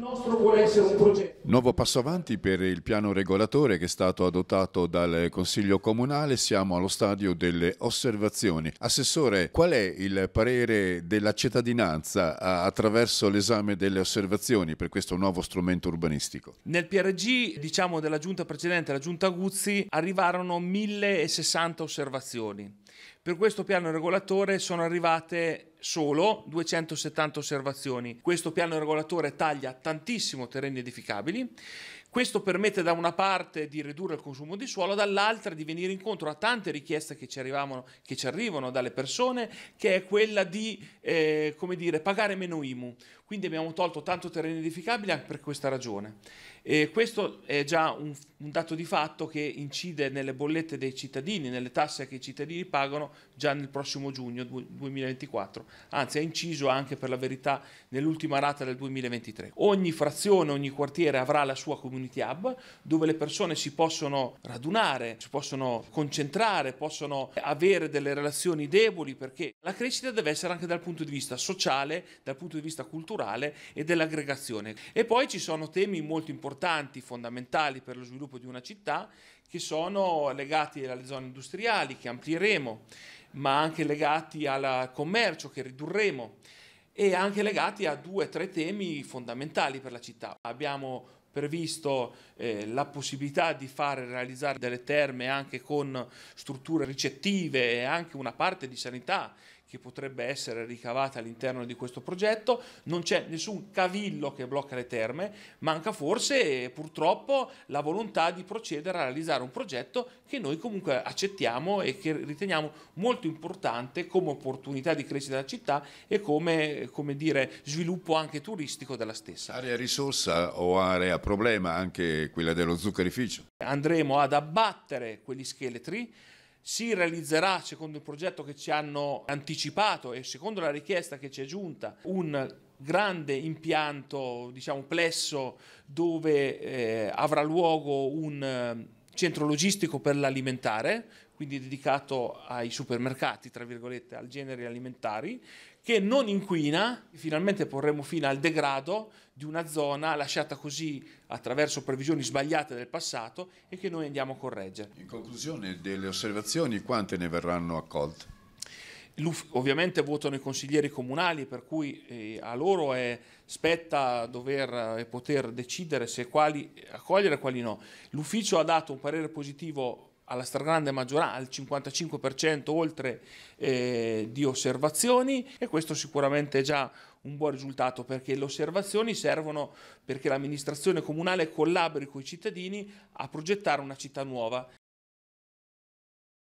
Il nostro vuole essere un progetto. Nuovo passo avanti per il piano regolatore che è stato adottato dal Consiglio Comunale, siamo allo stadio delle osservazioni. Assessore, qual è il parere della cittadinanza attraverso l'esame delle osservazioni per questo nuovo strumento urbanistico? Nel PRG, diciamo della giunta precedente, la giunta Guzzi, arrivarono 1060 osservazioni. Per questo piano regolatore sono arrivate solo 270 osservazioni. Questo piano regolatore taglia tantissimo terreni edificabili sostenibili. Questo permette da una parte di ridurre il consumo di suolo, dall'altra di venire incontro a tante richieste che ci, che ci arrivano dalle persone, che è quella di eh, dire, pagare meno IMU. Quindi abbiamo tolto tanto terreno edificabile anche per questa ragione. E questo è già un, un, dato di fatto che incide nelle bollette dei cittadini, nelle tasse che i cittadini pagano già nel prossimo giugno 2024. Anzi, è inciso anche per la verità nell'ultima rata del 2023. Ogni frazione, ogni quartiere avrà la sua community hub dove le persone si possono radunare, si possono concentrare, possono avere delle relazioni deboli perché la crescita deve essere anche dal punto di vista sociale, dal punto di vista culturale rurale e dell'aggregazione. E poi ci sono temi molto importanti, fondamentali per lo sviluppo di una città, che sono legati alle zone industriali che amplieremo, ma anche legati al commercio che ridurremo e anche legati a due o tre temi fondamentali per la città. Abbiamo previsto eh, la possibilità di fare realizzare delle terme anche con strutture ricettive e anche una parte di sanità che potrebbe essere ricavata all'interno di questo progetto, non c'è nessun cavillo che blocca le terme, manca forse purtroppo la volontà di procedere a realizzare un progetto che noi comunque accettiamo e che riteniamo molto importante come opportunità di crescita della città e come, come dire, sviluppo anche turistico della stessa. Area risorsa o area problema anche quella dello zuccherificio. Andremo ad abbattere quegli scheletri, si realizzerà secondo il progetto che ci hanno anticipato e secondo la richiesta che ci è giunta un grande impianto, diciamo plesso, dove eh, avrà luogo un centro logistico per l'alimentare, quindi dedicato ai supermercati, tra virgolette, al genere alimentari, che non inquina, finalmente porremo fine al degrado di una zona lasciata così attraverso previsioni sbagliate del passato e che noi andiamo a correggere. In conclusione delle osservazioni, quante ne verranno accolte? Ovviamente votano i consiglieri comunali, per cui eh, a loro è, spetta dover e eh, poter decidere se quali accogliere e quali no. L'ufficio ha dato un parere positivo alla stragrande maggioranza, al 55% oltre eh, di osservazioni e questo sicuramente è già un buon risultato perché le osservazioni servono perché l'amministrazione comunale collabori con i cittadini a progettare una città nuova